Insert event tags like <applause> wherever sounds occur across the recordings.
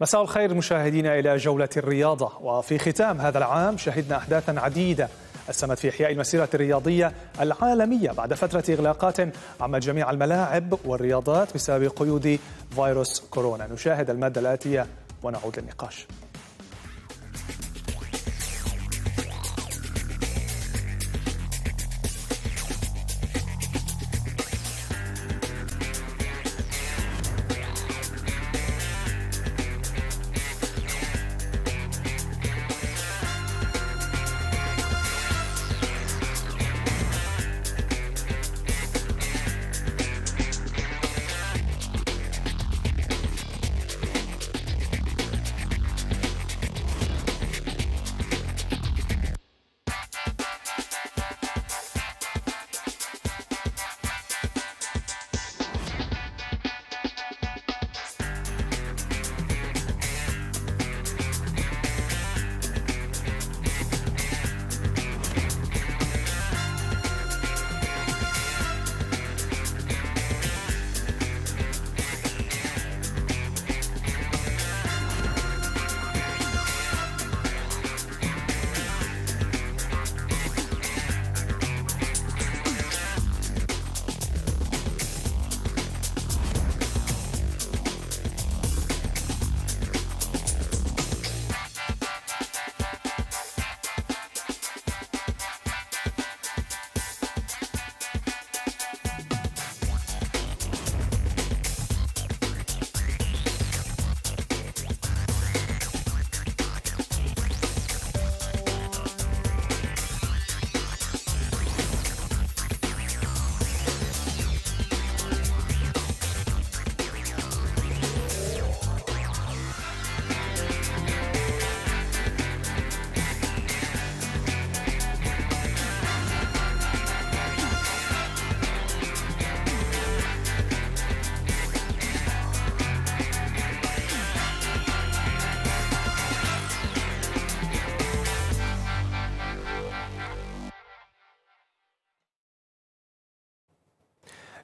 مساء الخير مشاهدينا إلى جولة الرياضة وفي ختام هذا العام شهدنا أحداثا عديدة أسهمت في إحياء المسيرة الرياضية العالمية بعد فترة إغلاقات عمت جميع الملاعب والرياضات بسبب قيود فيروس كورونا نشاهد المادة الآتية ونعود للنقاش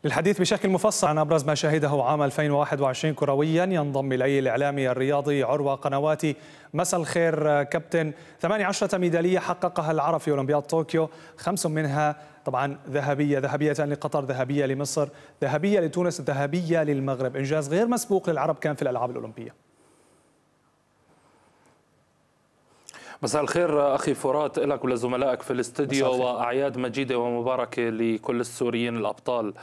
للحديث بشكل مفصل عن أبرز ما شهده عام 2021 كرويا ينضم إلي الإعلامي الرياضي عروة قنواتي مساء الخير كابتن 18 ميدالية حققها العرب في أولمبياد طوكيو خمس منها طبعا ذهبية ذهبية لقطر ذهبية لمصر ذهبية لتونس ذهبية للمغرب إنجاز غير مسبوق للعرب كان في الألعاب الأولمبية مساء الخير اخي فرات لك ولزملائك في الاستديو واعياد مجيده ومباركه لكل السوريين الابطال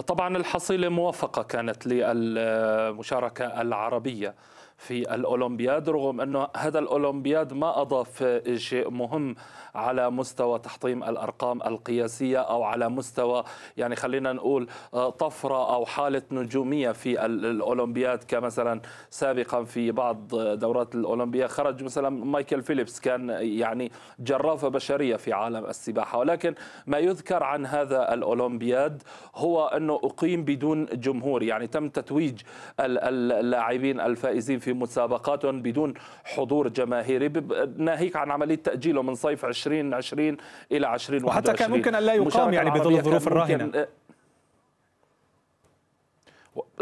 طبعا الحصيلة موافقة كانت للمشاركة العربية في الأولمبياد رغم أنه هذا الأولمبياد ما أضاف شيء مهم على مستوى تحطيم الأرقام القياسية أو على مستوى يعني خلينا نقول آه، طفرة أو حالة نجومية في الأولمبياد كمثلا سابقا في بعض دورات الأولمبياد خرج مثلا مايكل فيليبس كان يعني جرافة بشرية في عالم السباحة ولكن ما يذكر عن هذا الأولمبياد هو أنه أقيم بدون جمهور يعني تم تتويج اللاعبين الفائزين في في مسابقات بدون حضور جماهيري ناهيك عن عمليه تاجيله من صيف 2020 الى 2021 وحتى كان ممكن ان لا يقام يعني بظل الظروف الراهنه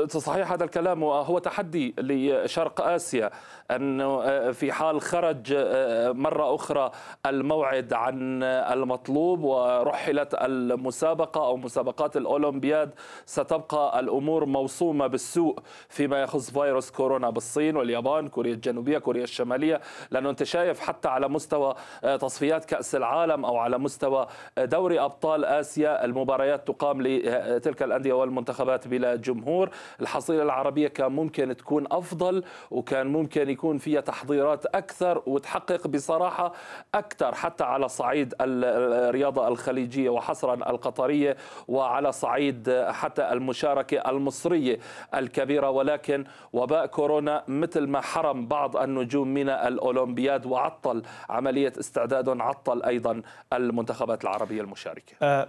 صحيح هذا الكلام وهو تحدي لشرق اسيا انه آه، في حال خرج آه، مره اخرى الموعد عن آه، المطلوب ورحلت المسابقه او مسابقات الاولمبياد ستبقى الامور موصومه بالسوء فيما يخص فيروس كورونا بالصين واليابان كوريا الجنوبيه كوريا الشماليه لانه انت شايف حتى على مستوى تصفيات كاس العالم او على مستوى دوري ابطال اسيا المباريات تقام لتلك الانديه والمنتخبات بلا جمهور الحصيله العربيه كان ممكن تكون افضل وكان ممكن يكون فيها تحضيرات اكثر وتحقق بصراحه اكثر حتى على صعيد الرياضه الخليجيه وحصرا القطريه وعلى صعيد حتى المشاركه المصريه الكبيره ولكن وباء كورونا مثل ما حرم بعض النجوم من الاولمبياد وعطل عمليه استعدادهم عطل ايضا المنتخبات العربيه المشاركه. أه،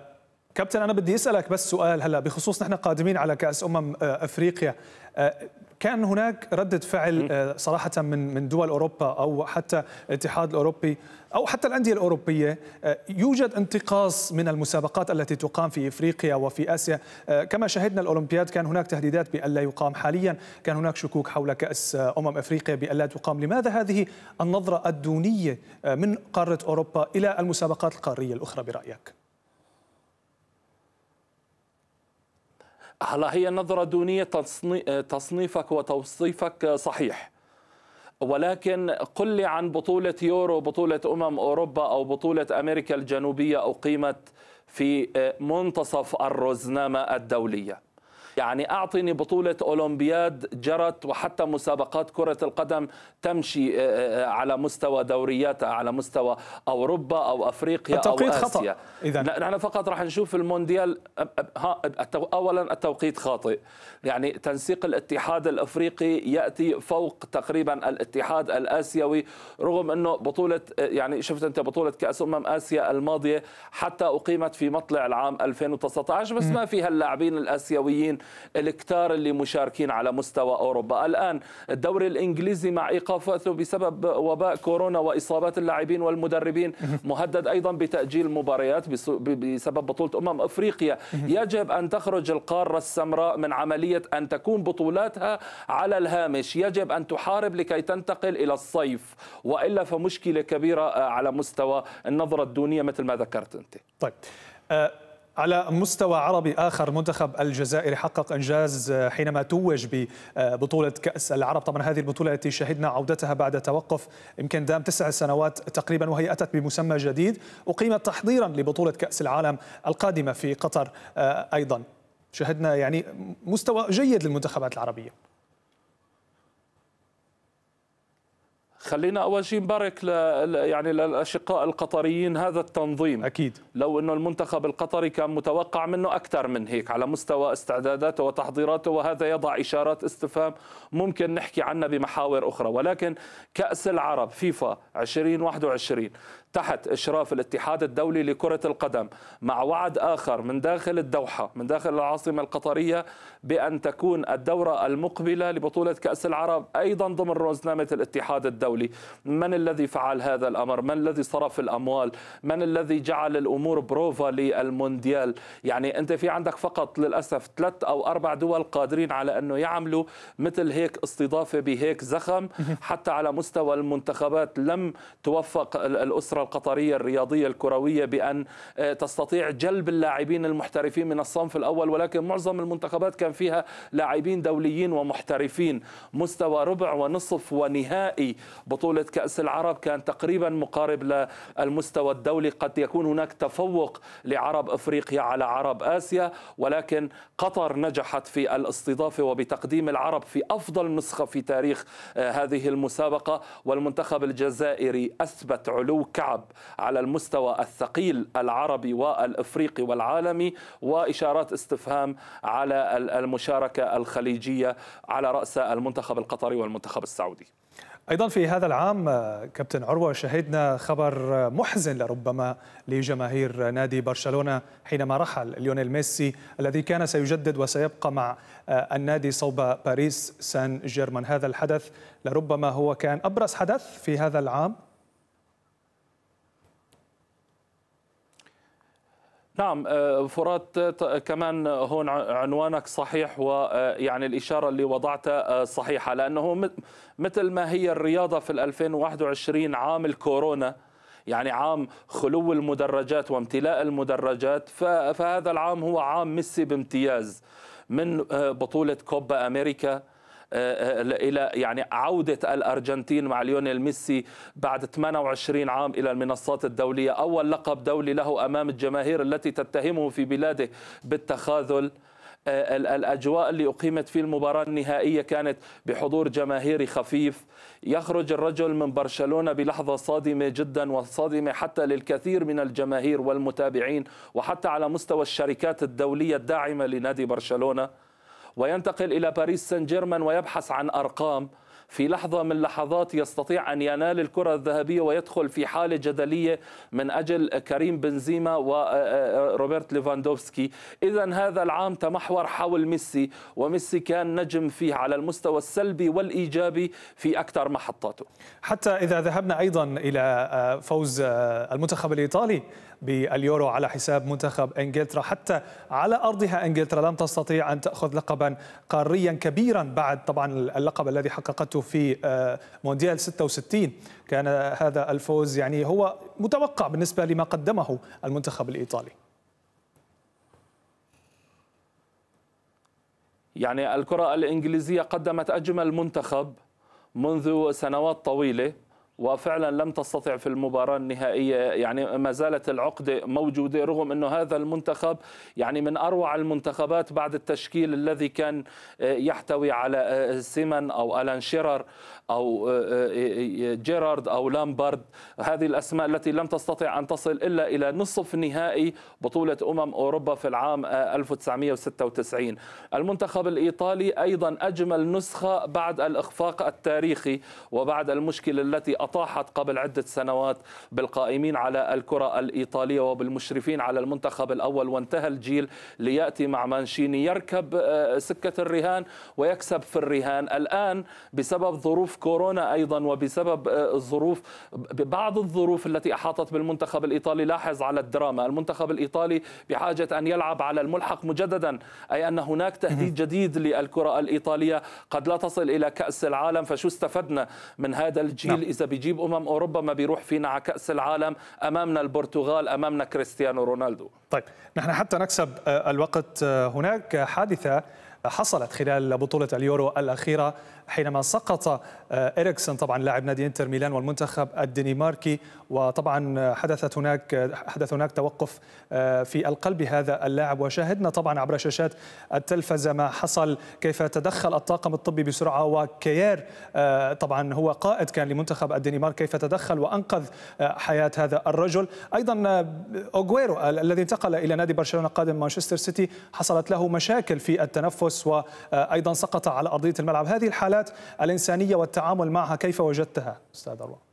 كابتن انا بدي اسالك بس سؤال هلا بخصوص نحن قادمين على كاس امم آه، افريقيا آه، كان هناك ردة فعل آه، صراحة من من دول أوروبا أو حتى الاتحاد الأوروبي أو حتى الأندية الأوروبية يوجد انتقاص من المسابقات التي تقام في إفريقيا وفي آسيا كما شهدنا الأولمبياد كان هناك تهديدات بان لا يقام حاليا كان هناك شكوك حول كأس أمم أفريقيا بان لا تقام لماذا هذه النظرة الدونية من قارة أوروبا إلى المسابقات القارية الأخرى برأيك؟ هلا هي نظرة دونية تصنيفك وتوصيفك صحيح ولكن قل لي عن بطولة يورو بطولة أمم أوروبا أو بطولة أمريكا الجنوبية أقيمت في آه، منتصف الرزنامة الدولية يعني أعطني بطولة أولمبياد جرت وحتى مسابقات كرة القدم تمشي آه، آه، على مستوى دورياتها على مستوى أوروبا أو أفريقيا أو آسيا خطأ. إذن. نحن فقط راح نشوف المونديال أولا التوقيت خاطئ يعني تنسيق الاتحاد الأفريقي يأتي فوق تقريبا الاتحاد الآسيوي رغم أنه بطولة آه، يعني شفت أنت بطولة كأس أمم آسيا الماضية حتى أقيمت في مطلع العام 2019 بس ما فيها اللاعبين الآسيويين الكتار اللي مشاركين على مستوى اوروبا الان الدوري الانجليزي مع ايقافاته بسبب وباء كورونا واصابات اللاعبين والمدربين مهدد ايضا بتاجيل مباريات بسبب بطوله امم افريقيا يجب ان تخرج القاره السمراء من عمليه ان تكون بطولاتها على الهامش يجب ان تحارب لكي تنتقل الى الصيف والا فمشكله كبيره على مستوى النظره الدونيه مثل ما ذكرت انت طيب آه، على مستوى عربي آخر منتخب الجزائر حقق إنجاز آه، حينما توج ببطولة آه، كأس العرب طبعا هذه البطولة التي شهدنا عودتها بعد توقف يمكن دام تسع سنوات تقريبا وهي أتت بمسمى جديد أقيمت تحضيرا لبطولة كأس العالم القادمة في قطر آه، أيضا شهدنا يعني مستوى جيد للمنتخبات العربية خلينا اول شيء نبارك ل... يعني للاشقاء القطريين هذا التنظيم اكيد لو انه المنتخب القطري كان متوقع منه اكثر من هيك على مستوى استعداداته وتحضيراته وهذا يضع اشارات استفهام ممكن نحكي عنها بمحاور اخرى ولكن كاس العرب فيفا 2021 تحت اشراف الاتحاد الدولي لكره القدم مع وعد اخر من داخل الدوحه من داخل العاصمه القطريه بأن تكون الدورة المقبلة لبطولة كأس العرب أيضا ضمن رزنامة الاتحاد الدولي من الذي فعل هذا الأمر من الذي صرف الأموال من الذي جعل الأمور بروفا للمونديال يعني أنت في عندك فقط للأسف ثلاث أو أربع دول قادرين على أنه يعملوا مثل هيك استضافة بهيك زخم <laughs> حتى على مستوى المنتخبات لم توفق الأسرة القطرية الرياضية الكروية بأن آه، تستطيع جلب اللاعبين المحترفين من الصنف الأول ولكن معظم المنتخبات كان يتقدم فيها لاعبين دوليين ومحترفين مستوى ربع ونصف ونهائي بطولة كأس العرب كان تقريبا مقارب للمستوى الدولي قد يكون هناك تفوق لعرب أفريقيا على عرب آسيا ولكن قطر نجحت في الاستضافة وبتقديم العرب في أفضل نسخة في تاريخ آه، هذه المسابقة والمنتخب الجزائري أثبت علو كعب على المستوى الثقيل العربي والافريقي والعالمي واشارات استفهام على المشاركة الخليجية على رأس المنتخب القطري والمنتخب السعودي أيضا في هذا العام كابتن عروة شهدنا خبر محزن لربما لجماهير نادي برشلونة حينما رحل ليونيل ميسي الذي كان سيجدد وسيبقى مع آه، النادي صوب باريس سان جيرمان هذا الحدث لربما هو كان أبرز حدث في هذا العام نعم آه، فرات آه، كمان هون عنوانك صحيح ويعني آه، الإشارة اللي وضعتها صحيحة لأنه مثل ما هي الرياضة في 2021 عام الكورونا يعني عام خلو المدرجات وامتلاء المدرجات فهذا العام هو عام ميسي بامتياز من بطولة كوبا أمريكا الى يعني عوده الارجنتين مع ليونيل ميسي بعد 28 عام الى المنصات الدوليه، اول لقب دولي له امام الجماهير التي تتهمه في بلاده بالتخاذل. آه، الأجواء اللي أقيمت في المباراة النهائية كانت بحضور جماهيري خفيف يخرج الرجل من برشلونة بلحظة صادمة جدا وصادمة حتى للكثير من الجماهير والمتابعين وحتى على مستوى الشركات الدولية الداعمة لنادي برشلونة وينتقل إلى باريس سان جيرمان ويبحث عن أرقام في لحظة من لحظات يستطيع أن ينال الكرة الذهبية ويدخل في حالة جدلية من أجل كريم بنزيما وروبرت ليفاندوفسكي إذا هذا العام تمحور حول ميسي وميسي كان نجم فيه على المستوى السلبي والإيجابي في أكثر محطاته حتى إذا ذهبنا أيضا إلى فوز المنتخب الإيطالي باليورو على حساب منتخب انجلترا حتى على ارضها انجلترا لم تستطيع ان تاخذ لقبا قاريا كبيرا بعد طبعا اللقب الذي حققته في آه، مونديال 66 كان هذا الفوز يعني هو متوقع بالنسبه لما قدمه المنتخب الايطالي يعني الكرة الإنجليزية قدمت أجمل منتخب منذ سنوات طويلة وفعلا لم تستطع في المباراة النهائية يعني ما زالت العقدة موجودة رغم أنه هذا المنتخب يعني من أروع المنتخبات بعد التشكيل الذي كان آه، يحتوي على آه، سيمن أو ألان شيرر أو آه، جيرارد أو لامبارد هذه الأسماء التي لم تستطع أن تصل إلا إلى نصف نهائي بطولة أمم أوروبا في العام 1996 المنتخب الإيطالي أيضا أجمل نسخة بعد الإخفاق التاريخي وبعد المشكلة التي أطاحت قبل عدة سنوات بالقائمين على الكرة الإيطالية وبالمشرفين على المنتخب الأول وانتهى الجيل ليأتي مع مانشيني يركب آه، سكة الرهان ويكسب في الرهان الآن بسبب ظروف كورونا أيضا وبسبب آه، الظروف ببعض الظروف التي أحاطت بالمنتخب الإيطالي لاحظ على الدراما المنتخب الإيطالي بحاجة أن يلعب على الملحق مجددا أي أن هناك تهديد جديد للكرة الإيطالية قد لا تصل إلى كأس العالم فشو استفدنا من هذا الجيل نعم. إذا بيجيب امم اوروبا ما بيروح فينا على كاس العالم امامنا البرتغال امامنا كريستيانو رونالدو طيب نحن حتى نكسب آه، الوقت آه، هناك حادثه حصلت خلال بطولة اليورو الأخيرة حينما سقط آه، إريكسون طبعا لاعب نادي إنتر ميلان والمنتخب الدنماركي وطبعا حدثت هناك حدث هناك توقف آه، في القلب هذا اللاعب وشاهدنا طبعا عبر شاشات التلفزة ما حصل كيف تدخل الطاقم الطبي بسرعة وكيير آه، طبعا هو قائد كان لمنتخب الدنمارك كيف تدخل وأنقذ حياة هذا الرجل أيضا أوغويرو الذي انتقل إلى نادي برشلونة قادم مانشستر سيتي حصلت له مشاكل في التنفس التلوث آه، وأيضا سقط على أرضية الملعب هذه الحالات الإنسانية والتعامل معها كيف وجدتها أستاذ أروى؟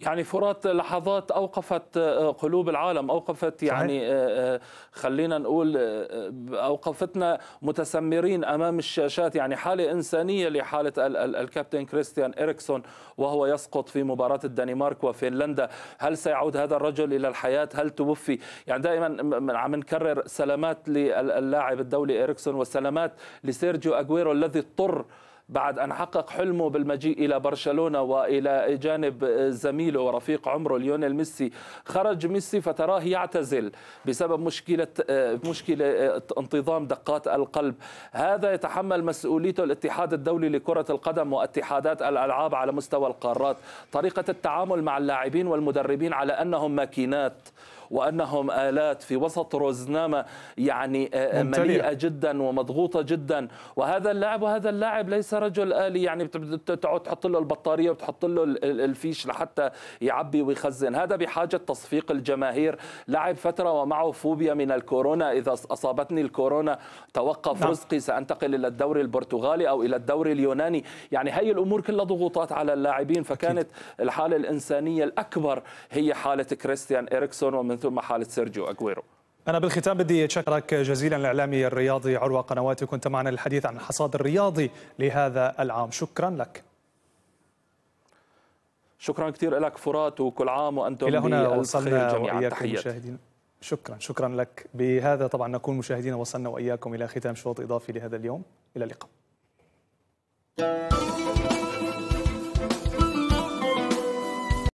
يعني فرات لحظات اوقفت آه، قلوب العالم اوقفت يعني آه، آه، خلينا نقول اوقفتنا متسمرين امام الشاشات يعني حاله انسانيه لحاله الكابتن كريستيان اريكسون وهو يسقط في مباراه الدنمارك وفنلندا هل سيعود هذا الرجل الى الحياه هل توفي يعني دائما عم نكرر سلامات للاعب الدولي اريكسون وسلامات لسيرجيو اغويرو الذي اضطر بعد أن حقق حلمه بالمجيء إلى برشلونة وإلى جانب زميله ورفيق عمره ليونيل ميسي خرج ميسي فتراه يعتزل بسبب مشكلة مشكلة انتظام دقات القلب هذا يتحمل مسؤوليته الاتحاد الدولي لكرة القدم واتحادات الألعاب على مستوى القارات طريقة التعامل مع اللاعبين والمدربين على أنهم ماكينات وأنهم آلات في وسط روزنامة يعني آه، آه، مليئة جدا ومضغوطة جدا وهذا اللاعب وهذا اللاعب ليس رجل آلي يعني بتقعد تحط له البطارية وتحط له الفيش لحتى يعبي ويخزن هذا بحاجة تصفيق الجماهير لعب فترة ومعه فوبيا من الكورونا إذا أصابتني الكورونا توقف نعم. رزقي سأنتقل إلى الدوري البرتغالي أو إلى الدوري اليوناني يعني هي الأمور كلها ضغوطات على اللاعبين فكانت أكيد. الحالة الإنسانية الأكبر هي حالة كريستيان إريكسون ومن ثم مع حاله سيرجيو اغويرو أنا بالختام بدي أشكرك جزيلا الإعلامي الرياضي عروة قنواتي كنت معنا للحديث عن الحصاد الرياضي لهذا العام شكرا لك شكرا كثير لك فرات وكل عام وأنتم إلى هنا وصلنا وإياكم مشاهدينا شكرا شكرا لك بهذا طبعا نكون مشاهدينا وصلنا وإياكم إلى ختام شوط إضافي لهذا اليوم إلى اللقاء